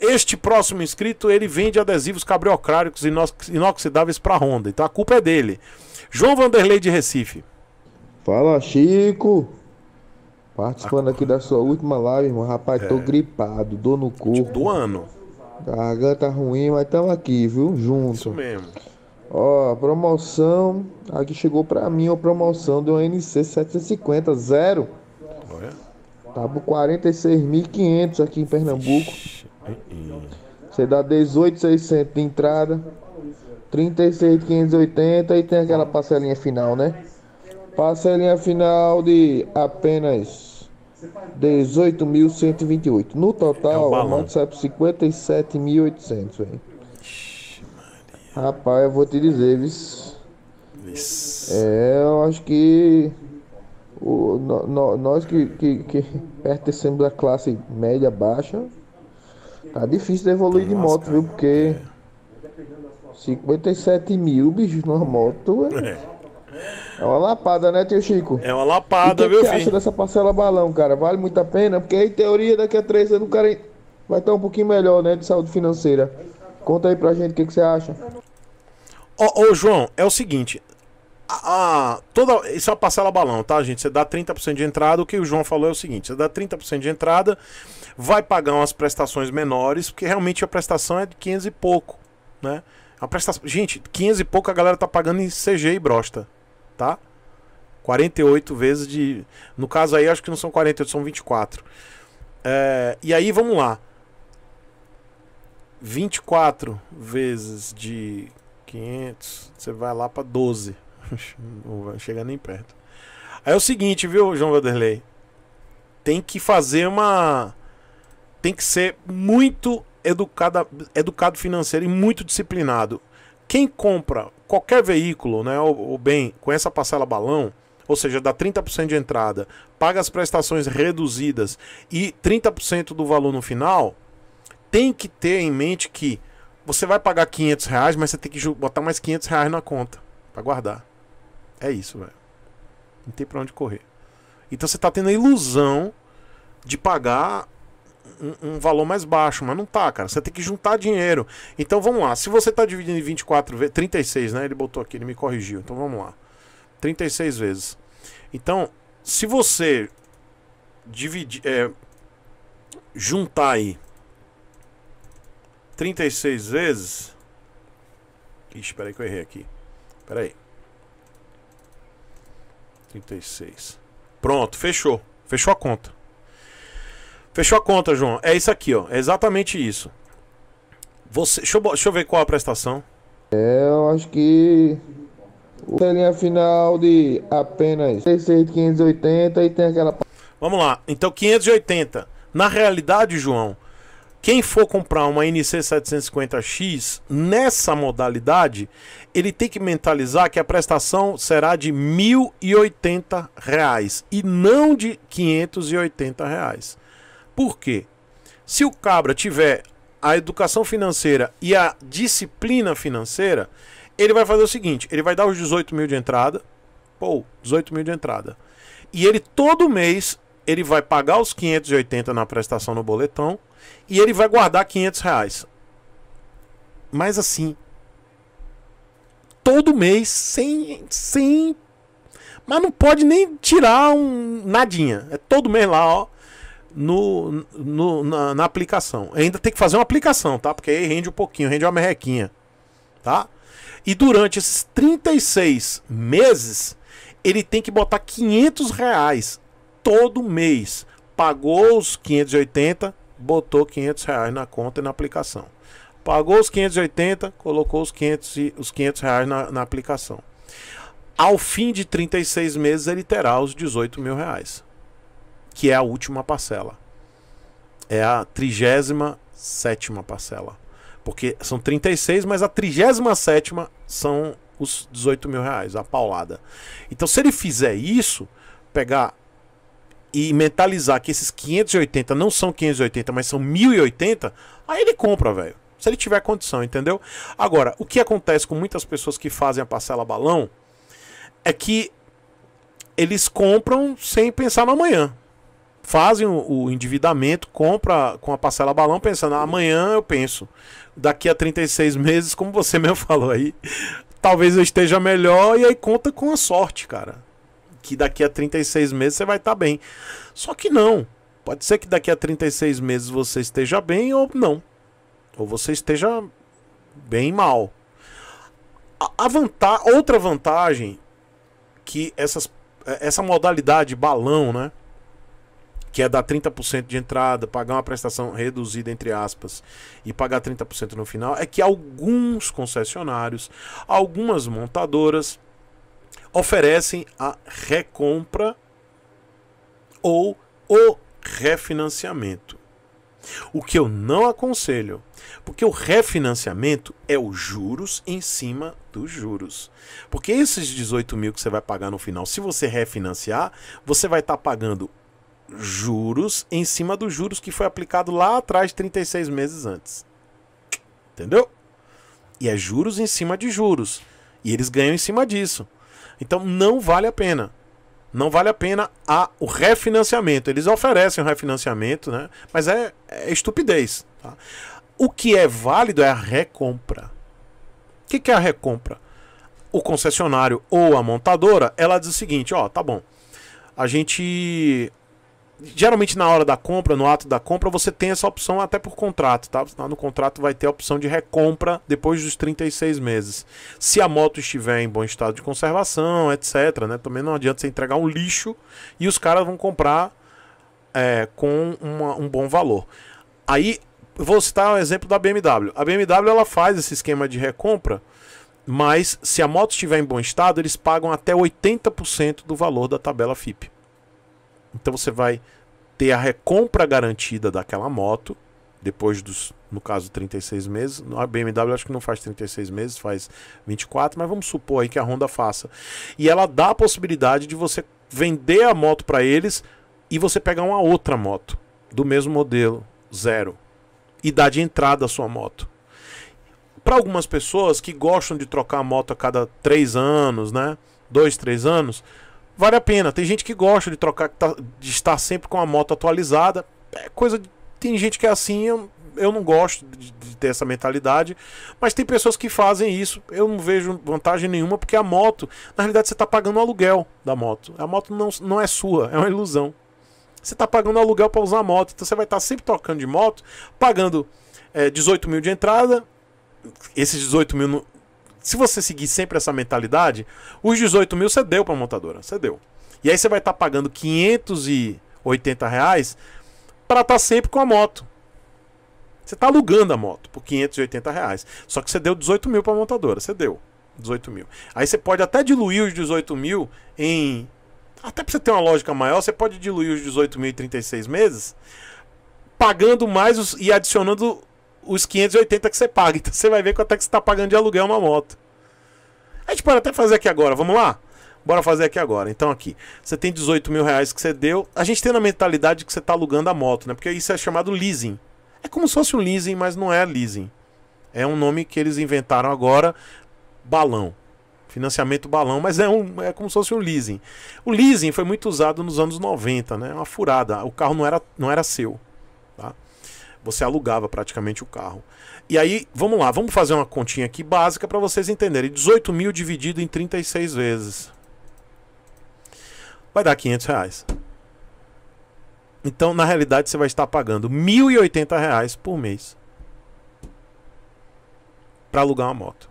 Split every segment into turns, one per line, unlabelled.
Este próximo inscrito, ele vende adesivos cabriocráticos inoxidáveis para Honda. Então a culpa é dele. João Vanderlei de Recife.
Fala, Chico. Participando a... aqui da sua última live, irmão. Rapaz, é... tô gripado, dor no corpo. Do ano. Garganta ruim, mas estamos aqui, viu? Junto. Isso mesmo. Ó, promoção. Aqui chegou para mim a promoção do NC 750 zero. Olha. Tá por 46.500 aqui em Pernambuco. Você dá 18,600 de entrada, 36,580 e tem aquela parcelinha final, né? Parcelinha final de apenas 18.128. No total, é um monte sai por 57.800, velho. Rapaz, eu vou te dizer, vis. É, eu acho que o, no, no, nós que, que, que pertencemos à classe média baixa, Tá difícil de evoluir tá de moto, viu? Porque. 57 é. mil, bicho, numa moto. É. é. é uma lapada, né, tio Chico? É uma lapada, e que é viu, que filho? acha dessa parcela balão, cara? Vale muito a pena? Porque, em teoria, daqui a três anos o cara vai estar um pouquinho melhor, né, de saúde financeira. Conta aí pra gente o que, que você acha.
Ô, João, é o seguinte, a, ah, ah, toda, isso é uma parcela balão, tá, gente? Você dá 30% de entrada. O que o João falou é o seguinte: você dá 30% de entrada, vai pagar umas prestações menores, porque realmente a prestação é de 500 e pouco, né? A prestação, gente, 500 e pouco a galera tá pagando em CG e brosta, tá? 48 vezes de. No caso aí, acho que não são 48, são 24. É, e aí, vamos lá. 24 vezes de 500, você vai lá para 12. Não vai chegar nem perto. Aí é o seguinte, viu, João Vanderlei? Tem que fazer uma. Tem que ser muito educada, educado financeiro e muito disciplinado. Quem compra qualquer veículo, né, ou, ou bem, com essa parcela balão, ou seja, dá 30% de entrada, paga as prestações reduzidas e 30% do valor no final, tem que ter em mente que você vai pagar 500 reais, mas você tem que botar mais 500 reais na conta para guardar. É isso, velho. Não tem pra onde correr. Então você tá tendo a ilusão de pagar um, um, valor mais baixo, mas não tá, cara. Você tem que juntar dinheiro. Então vamos lá. Se você tá dividindo em 24 vezes, 36, né? Ele botou aqui, ele me corrigiu. Então vamos lá. 36 vezes. Então, se você dividir é, juntar aí 36 vezes. Ixi, peraí que eu errei aqui. Peraí. 36. Pronto, fechou. Fechou a conta. Fechou a conta, João. É isso aqui, ó. É exatamente isso. Você, deixa, eu, deixa eu ver qual a prestação.
É, eu acho que o telinha final de apenas 6,580 e tem aquela.
Vamos lá. Então, 580. Na realidade, João, quem for comprar uma NC750X nessa modalidade, ele tem que mentalizar que a prestação será de R$ 1.080 reais, e não de R$ 580. Reais. Por quê? Se o cabra tiver a educação financeira e a disciplina financeira, ele vai fazer o seguinte: ele vai dar os 18 mil de entrada, ou 18 mil de entrada, e ele todo mês ele vai pagar os 580 na prestação no boletão e ele vai guardar 500 reais. Mas assim, todo mês, sem, sem mas não pode nem tirar um nadinha. É todo mês lá, ó, no, no na, na, aplicação. Ainda tem que fazer uma aplicação, tá? Porque aí rende um pouquinho, rende uma merrequinha, tá? E durante esses 36 meses, ele tem que botar 500 reais todo mês. Pagou os 580, botou 500 reais na conta e na aplicação. Pagou os 580, colocou os 500, os 500 reais na, na aplicação. Ao fim de 36 meses, ele terá os 18 mil reais, que é a última parcela. É a 37 parcela. Porque são 36, mas a 37 são os 18 mil reais, a paulada. Então, se ele fizer isso, pegar e mentalizar que esses 580 não são 580, mas são 1080, aí ele compra, velho. Se ele tiver condição, entendeu? Agora, o que acontece com muitas pessoas que fazem a parcela balão é que eles compram sem pensar no amanhã. Fazem o, endividamento, compra com a parcela balão pensando, amanhã eu penso. Daqui a 36 meses, como você mesmo falou aí, talvez eu esteja melhor e aí conta com a sorte, cara que daqui a 36 meses você vai estar tá bem. Só que não. Pode ser que daqui a 36 meses você esteja bem ou não. Ou você esteja bem mal. A, a vanta outra vantagem que essas, essa modalidade balão, né? que é dar 30% de entrada, pagar uma prestação reduzida, entre aspas, e pagar 30% no final, é que alguns concessionários, algumas montadoras oferecem a recompra ou o refinanciamento. O que eu não aconselho, porque o refinanciamento é os juros em cima dos juros. Porque esses 18 mil que você vai pagar no final, se você refinanciar, você vai estar tá pagando juros em cima dos juros que foi aplicado lá atrás, 36 meses antes. Entendeu? E é juros em cima de juros. E eles ganham em cima disso. Então não vale a pena. Não vale a pena a, o refinanciamento. Eles oferecem o refinanciamento, né? mas é, é estupidez. Tá? O que é válido é a recompra. O que, que é a recompra? O concessionário ou a montadora, ela diz o seguinte, ó, tá bom, a gente geralmente na hora da compra, no ato da compra, você tem essa opção até por contrato, tá? No contrato vai ter a opção de recompra depois dos 36 meses. Se a moto estiver em bom estado de conservação, etc, né? Também não adianta você entregar um lixo e os caras vão comprar é, com uma, um bom valor. Aí, vou citar o um exemplo da BMW. A BMW, ela faz esse esquema de recompra, mas se a moto estiver em bom estado, eles pagam até 80% do valor da tabela FIP. Então você vai ter a recompra garantida daquela moto depois dos, no caso, 36 meses. A BMW acho que não faz 36 meses, faz 24, mas vamos supor aí que a Honda faça. E ela dá a possibilidade de você vender a moto para eles e você pegar uma outra moto do mesmo modelo, zero, e dar de entrada a sua moto. Para algumas pessoas que gostam de trocar a moto a cada três anos, né? Dois, três anos, vale a pena. Tem gente que gosta de trocar, tá, de estar sempre com a moto atualizada. É coisa. De, tem gente que é assim, eu, eu não gosto de, de ter essa mentalidade. Mas tem pessoas que fazem isso. Eu não vejo vantagem nenhuma, porque a moto, na realidade, você está pagando o aluguel da moto. A moto não, não é sua, é uma ilusão. Você está pagando aluguel para usar a moto. Então você vai estar tá sempre trocando de moto, pagando é, 18 mil de entrada. Esses 18 mil se você seguir sempre essa mentalidade, os 18 mil você deu para a montadora, você deu. E aí você vai estar tá pagando 580 reais para estar tá sempre com a moto. Você está alugando a moto por 580 reais. Só que você deu 18 mil para a montadora, você deu 18 mil. Aí você pode até diluir os 18 mil em... Até para você ter uma lógica maior, você pode diluir os 18 mil em 36 meses, pagando mais os... e adicionando os 580 que você paga. Então você vai ver quanto é que você tá pagando de aluguel uma moto. A gente pode até fazer aqui agora, vamos lá? Bora fazer aqui agora. Então aqui, você tem 18 mil reais que você deu. A gente tem na mentalidade que você tá alugando a moto, né? Porque isso é chamado leasing. É como se fosse um leasing, mas não é leasing. É um nome que eles inventaram agora, balão. Financiamento balão, mas é, um, é como se fosse um leasing. O leasing foi muito usado nos anos 90, né? É uma furada. O carro não era, não era seu. Você alugava praticamente o carro. E aí, vamos lá, vamos fazer uma continha aqui básica para vocês entenderem. 18 mil dividido em 36 vezes. Vai dar 500 reais. Então, na realidade, você vai estar pagando 1.080 reais por mês para alugar uma moto.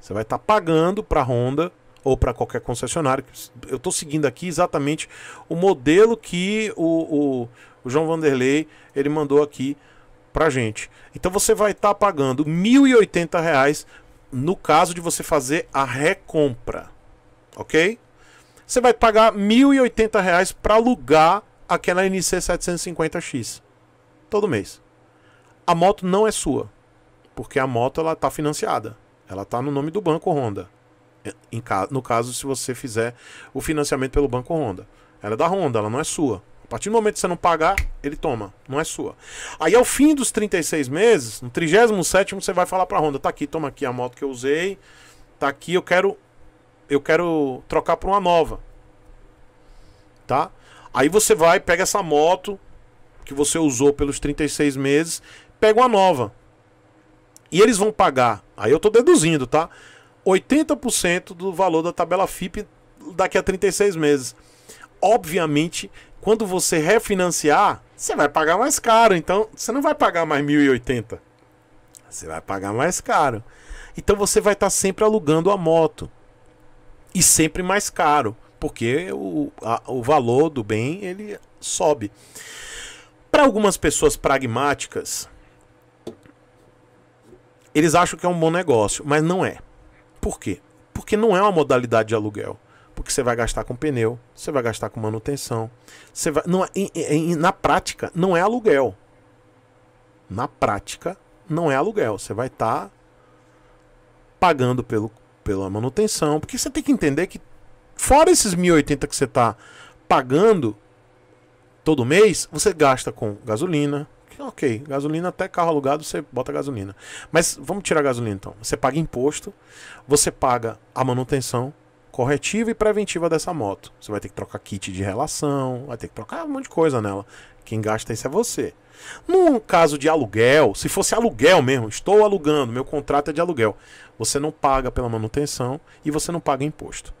Você vai estar pagando para a Honda ou para qualquer concessionário. Eu estou seguindo aqui exatamente o modelo que o, o, o João Vanderlei, ele mandou aqui pra gente. Então você vai estar tá pagando R$ 1.080 no caso de você fazer a recompra, ok? Você vai pagar R$ 1.080 para alugar aquela NC 750X todo mês. A moto não é sua, porque a moto ela tá financiada. Ela tá no nome do banco Honda. É, no caso, se você fizer o financiamento pelo banco Honda, ela é da Honda, ela não é sua partir do momento que você não pagar, ele toma, não é sua. Aí ao fim dos 36 meses, no 37 você vai falar para a Honda, tá aqui, toma aqui a moto que eu usei, tá aqui, eu quero eu quero trocar por uma nova. Tá? Aí você vai, pega essa moto que você usou pelos 36 meses, pega uma nova. E eles vão pagar, aí eu tô deduzindo, tá? 80% do valor da tabela FIP daqui a 36 meses. Obviamente, quando você refinanciar, você vai pagar mais caro. Então, você não vai pagar mais 1080. Você vai pagar mais caro. Então, você vai estar tá sempre alugando a moto. E sempre mais caro, porque o, a, o valor do bem ele sobe. Para algumas pessoas pragmáticas, eles acham que é um bom negócio, mas não é. Por quê? Porque não é uma modalidade de aluguel porque você vai gastar com pneu, você vai gastar com manutenção, você vai, não, é, em, em, na prática não é aluguel. Na prática não é aluguel, você vai estar tá pagando pelo, pela manutenção, porque você tem que entender que fora esses 1080 que você está pagando todo mês, você gasta com gasolina, é ok, gasolina até carro alugado você bota gasolina. Mas vamos tirar gasolina então. Você paga imposto, você paga a manutenção, corretiva e preventiva dessa moto. Você vai ter que trocar kit de relação, vai ter que trocar um monte de coisa nela. Quem gasta isso é você. No caso de aluguel, se fosse aluguel mesmo, estou alugando, meu contrato é de aluguel, você não paga pela manutenção e você não paga imposto.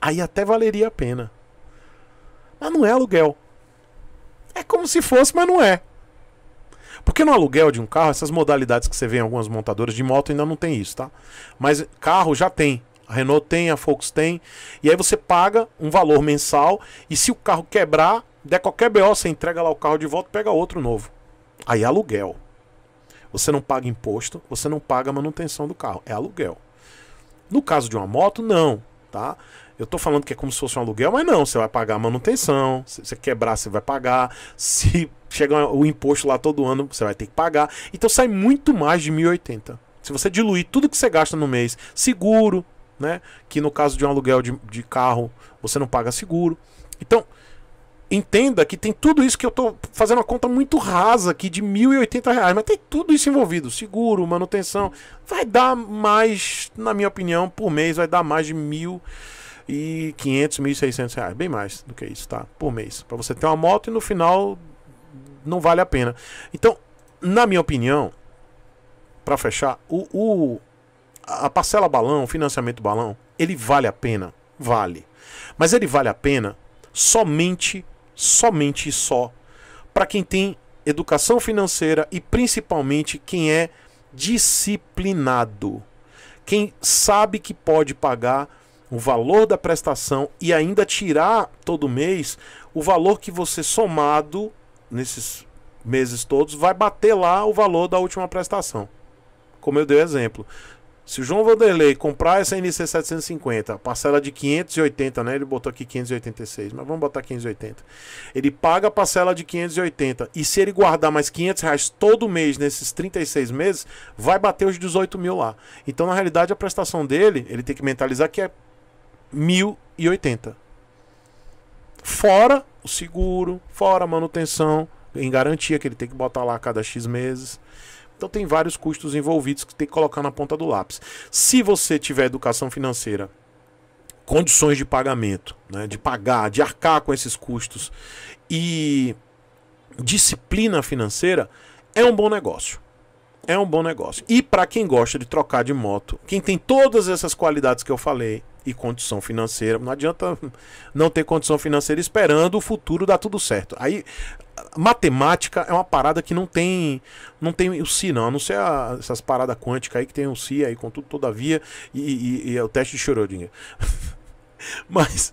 Aí até valeria a pena. Mas não é aluguel. É como se fosse, mas não é. Porque no aluguel de um carro, essas modalidades que você vê em algumas montadoras de moto ainda não tem isso, tá? Mas carro já tem. A Renault tem, a Fox tem. E aí você paga um valor mensal e se o carro quebrar, der qualquer BO, você entrega lá o carro de volta pega outro novo. Aí é aluguel. Você não paga imposto, você não paga manutenção do carro, é aluguel. No caso de uma moto, não, tá? Eu tô falando que é como se fosse um aluguel, mas não, você vai pagar manutenção, se você quebrar, você vai pagar, se chegar o imposto lá todo ano, você vai ter que pagar. Então sai muito mais de 1080. Se você diluir tudo que você gasta no mês, seguro, né? Que no caso de um aluguel de, de carro, você não paga seguro. Então, entenda que tem tudo isso que eu estou fazendo uma conta muito rasa aqui de R$ 1.080, reais, mas tem tudo isso envolvido, seguro, manutenção, vai dar mais, na minha opinião, por mês vai dar mais de R$ 1.500, R$ 1.600, bem mais do que isso, tá? Por mês, para você ter uma moto e no final não vale a pena. Então, na minha opinião, para fechar, o, o a parcela balão, financiamento balão, ele vale a pena? Vale. Mas ele vale a pena somente, somente e só para quem tem educação financeira e principalmente quem é disciplinado. Quem sabe que pode pagar o valor da prestação e ainda tirar todo mês o valor que você somado nesses meses todos vai bater lá o valor da última prestação. Como eu dei o exemplo, se o João Vanderlei comprar essa NC 750, parcela de 580, né? Ele botou aqui 586, mas vamos botar 580. Ele paga a parcela de 580. E se ele guardar mais 500 reais todo mês nesses 36 meses, vai bater os 18 mil lá. Então, na realidade, a prestação dele, ele tem que mentalizar que é 1.080. Fora o seguro, fora a manutenção, em garantia que ele tem que botar lá a cada X meses. Então tem vários custos envolvidos que tem que colocar na ponta do lápis. Se você tiver educação financeira, condições de pagamento, né, de pagar, de arcar com esses custos e disciplina financeira, é um bom negócio. É um bom negócio. E para quem gosta de trocar de moto, quem tem todas essas qualidades que eu falei, e condição financeira. Não adianta não ter condição financeira esperando o futuro dar tudo certo. Aí matemática é uma parada que não tem não tem o si não, a não ser a, essas paradas quânticas aí que tem o si aí contudo todavia e, e, e é o teste de Schrödinger. Mas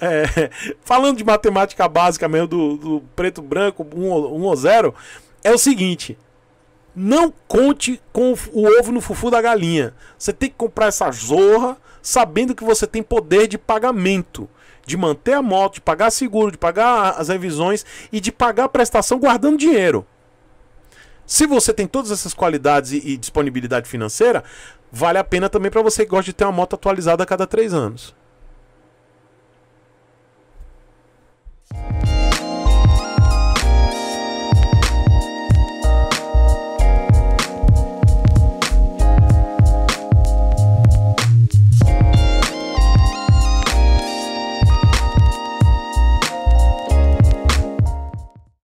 é, falando de matemática básica mesmo do, do preto branco 1 um, um ou 0 é o seguinte, não conte com o ovo no fufu da galinha. Você tem que comprar essa zorra sabendo que você tem poder de pagamento, de manter a moto, de pagar seguro, de pagar as revisões e de pagar a prestação guardando dinheiro. Se você tem todas essas qualidades e, e disponibilidade financeira, vale a pena também para você que gosta de ter uma moto atualizada a cada três anos.